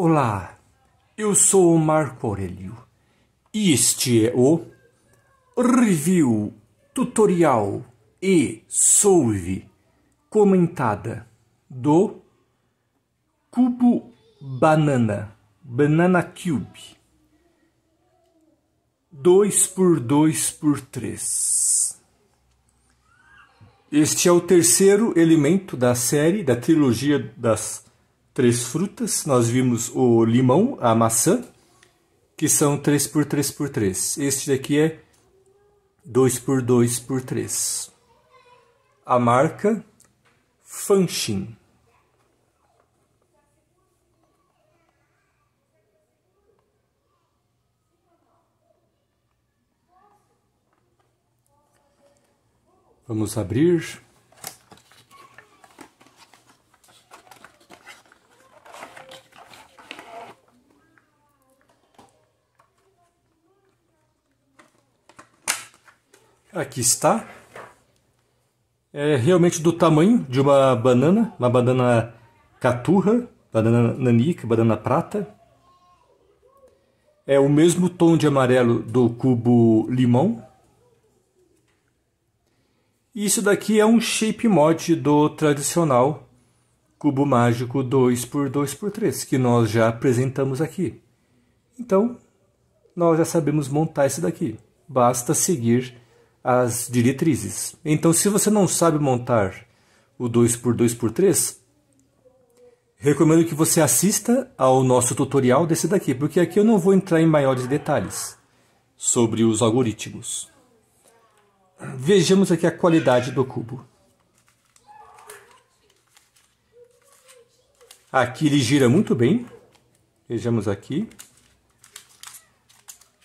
Olá, eu sou o Marco Aurelio e este é o Review Tutorial e Solve Comentada do Cubo Banana Banana Cube 2 por 2 por 3 Este é o terceiro elemento da série da trilogia das três frutas. Nós vimos o limão, a maçã, que são 3 por 3 por 3. Este daqui é 2 por 2 por 3. A marca Fanshin. Vamos abrir. aqui está. É realmente do tamanho de uma banana, uma banana caturra, banana nanica, banana prata. É o mesmo tom de amarelo do cubo limão. Isso daqui é um shape mod do tradicional cubo mágico 2x2x3 que nós já apresentamos aqui. Então, nós já sabemos montar esse daqui. Basta seguir as diretrizes. Então, se você não sabe montar o 2x2x3, recomendo que você assista ao nosso tutorial desse daqui, porque aqui eu não vou entrar em maiores detalhes sobre os algoritmos. Vejamos aqui a qualidade do cubo. Aqui ele gira muito bem. Vejamos aqui.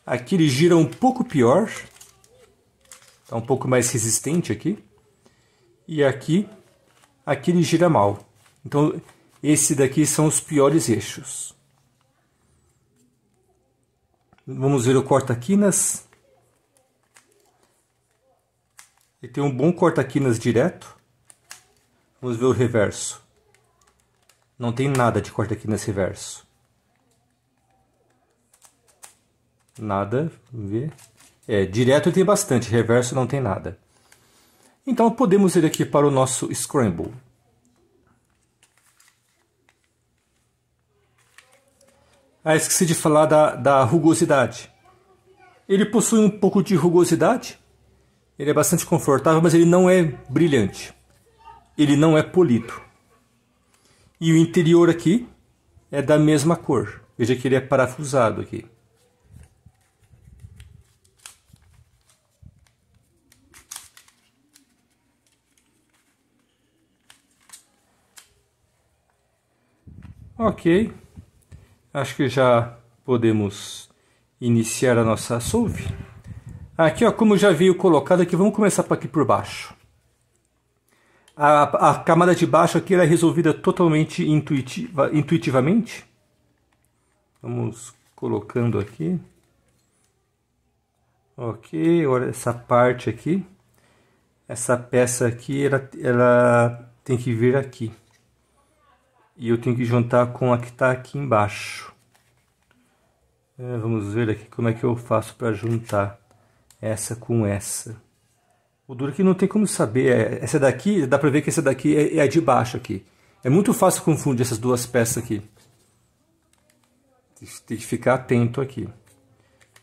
Aqui ele gira um pouco pior, Está um pouco mais resistente aqui. E aqui, aqui ele gira mal. Então, esse daqui são os piores eixos. Vamos ver o corta-quinas. Ele tem um bom corta-quinas direto. Vamos ver o reverso. Não tem nada de corta-quinas reverso. Nada, vamos ver. É, direto tem bastante, reverso não tem nada. Então podemos ir aqui para o nosso Scramble. Ah, esqueci de falar da, da rugosidade. Ele possui um pouco de rugosidade, ele é bastante confortável, mas ele não é brilhante. Ele não é polido. E o interior aqui é da mesma cor. Veja que ele é parafusado aqui. Ok, acho que já podemos iniciar a nossa solve. Aqui, ó, como já veio colocado aqui, vamos começar por aqui por baixo. A, a camada de baixo aqui é resolvida totalmente intuitiva, intuitivamente. Vamos colocando aqui. Ok, olha essa parte aqui. Essa peça aqui, ela, ela tem que vir aqui e eu tenho que juntar com a que está aqui embaixo. É, vamos ver aqui como é que eu faço para juntar essa com essa. O duro é que não tem como saber, é, essa daqui, dá para ver que essa daqui é, é, a de baixo aqui. É muito fácil confundir essas duas peças aqui. Tem que ficar atento aqui.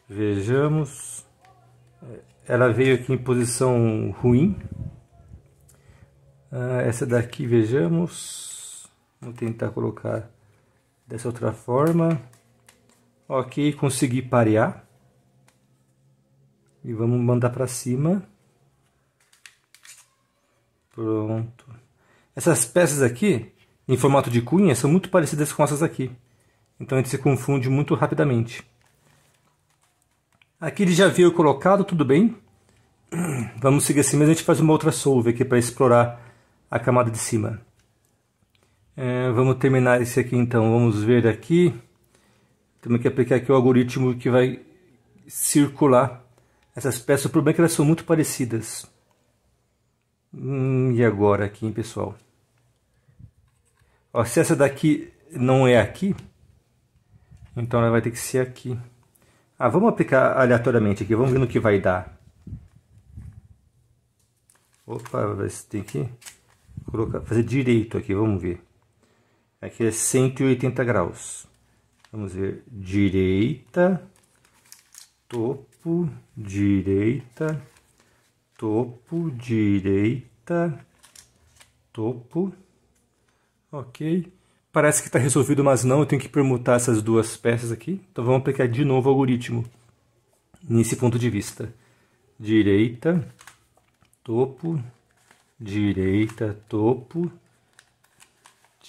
Vejamos. Ela veio aqui em posição ruim. Ah, essa daqui, vejamos Vou tentar colocar dessa outra forma. Ok, consegui parear. E vamos mandar para cima. Pronto. Essas peças aqui, em formato de cunha, são muito parecidas com essas aqui. Então a gente se confunde muito rapidamente. Aqui ele já veio colocado, tudo bem. Vamos seguir assim, mas a gente faz uma outra solve aqui para explorar a camada de cima. É, vamos terminar esse aqui então, vamos ver aqui. Temos que aplicar aqui o algoritmo que vai circular essas peças. O problema é que elas são muito parecidas. Hum, e agora aqui, hein, pessoal? Ó, se essa daqui não é aqui, então ela vai ter que ser aqui. Ah, vamos aplicar aleatoriamente aqui, vamos ver no que vai dar. Opa, tem que colocar, fazer direito aqui, vamos ver. Aqui é 180 graus. Vamos ver, direita, topo, direita, topo, direita, topo. Ok. Parece que está resolvido, mas não. Eu tenho que permutar essas duas peças aqui. Então vamos aplicar de novo o algoritmo nesse ponto de vista. Direita, topo, direita, topo,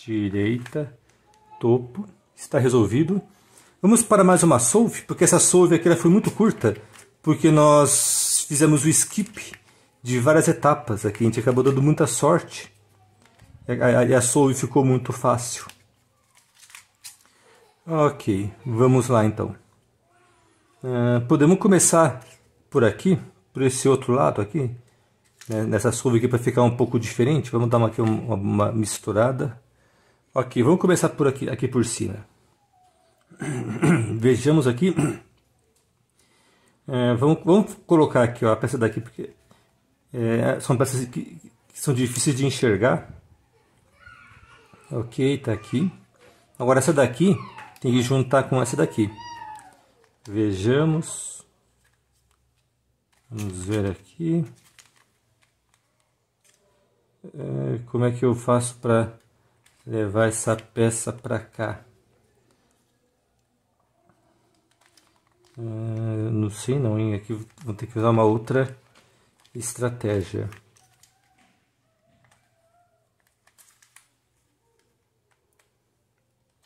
direita, topo, está resolvido. Vamos para mais uma solve, porque essa solve aqui ela foi muito curta, porque nós fizemos o skip de várias etapas aqui, a gente acabou dando muita sorte, e a, a solve ficou muito fácil. Ok, vamos lá então. Uh, podemos começar por aqui, por esse outro lado aqui, né, nessa solve aqui para ficar um pouco diferente, vamos dar uma, aqui uma, uma misturada. Ok, vamos começar por aqui, aqui por cima. Vejamos aqui. É, vamos, vamos colocar aqui ó, a peça daqui, porque é, são peças que, que, são difíceis de enxergar. Ok, tá aqui. Agora essa daqui tem que juntar com essa daqui. Vejamos. Vamos ver aqui. É, como é que eu faço para levar essa peça para cá. Uh, não sei não, hein? Aqui vou ter que usar uma outra estratégia.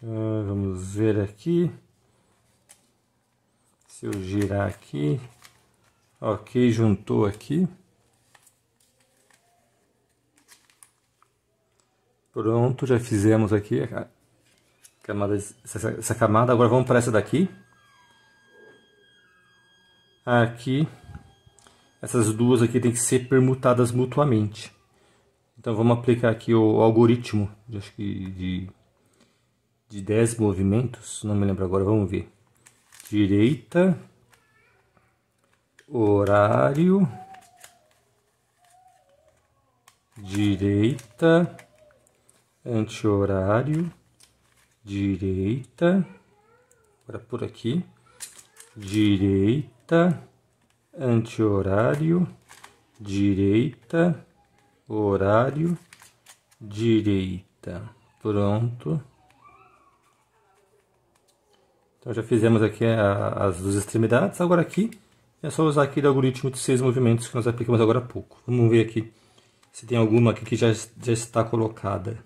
Uh, vamos ver aqui. Se eu girar aqui. Ok, juntou aqui. Pronto, já fizemos aqui a camada, essa, essa camada. Agora vamos para essa daqui. Aqui, essas duas aqui tem que ser permutadas mutuamente. Então vamos aplicar aqui o algoritmo de, acho que de, de 10 movimentos, não me lembro agora, vamos ver. Direita, horário, direita, anti-horário, direita, agora por aqui, direita, anti-horário, direita, horário, direita. Pronto. Então já fizemos aqui as duas extremidades, agora aqui é só usar aquele algoritmo de seis movimentos que nós aplicamos agora há pouco. Vamos ver aqui se tem alguma aqui que já, já está colocada.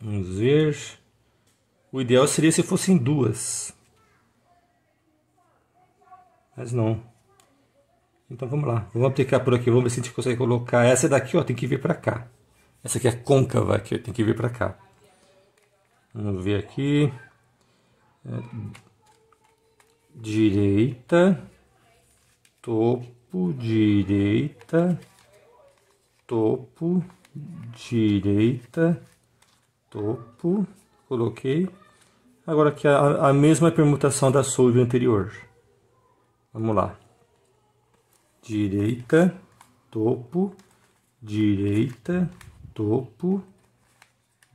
Vamos ver. O ideal seria se fossem duas. Mas não. Então vamos lá. Vamos aplicar por aqui. Vamos ver se a gente consegue colocar. Essa daqui ó, tem que vir para cá. Essa aqui é côncava, aqui, tem que vir para cá. Vamos ver aqui. É, direita. Topo, direita. Topo, direita topo, coloquei. Agora aqui a, a mesma permutação da solda anterior. Vamos lá. Direita, topo, direita, topo,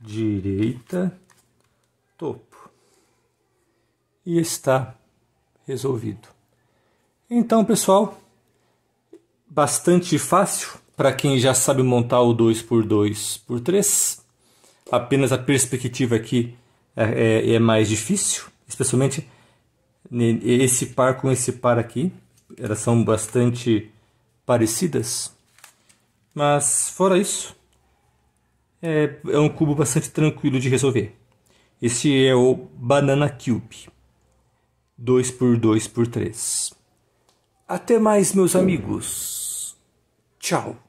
direita, topo. E está resolvido. Então, pessoal, bastante fácil para quem já sabe montar o 2x2x3 apenas a perspectiva aqui é, é, é mais difícil, especialmente esse par com esse par aqui, elas são bastante parecidas, mas fora isso, é, é um cubo bastante tranquilo de resolver. Esse é o Banana Cube 2 por 2 por 3 Até mais, meus amigos. Tchau.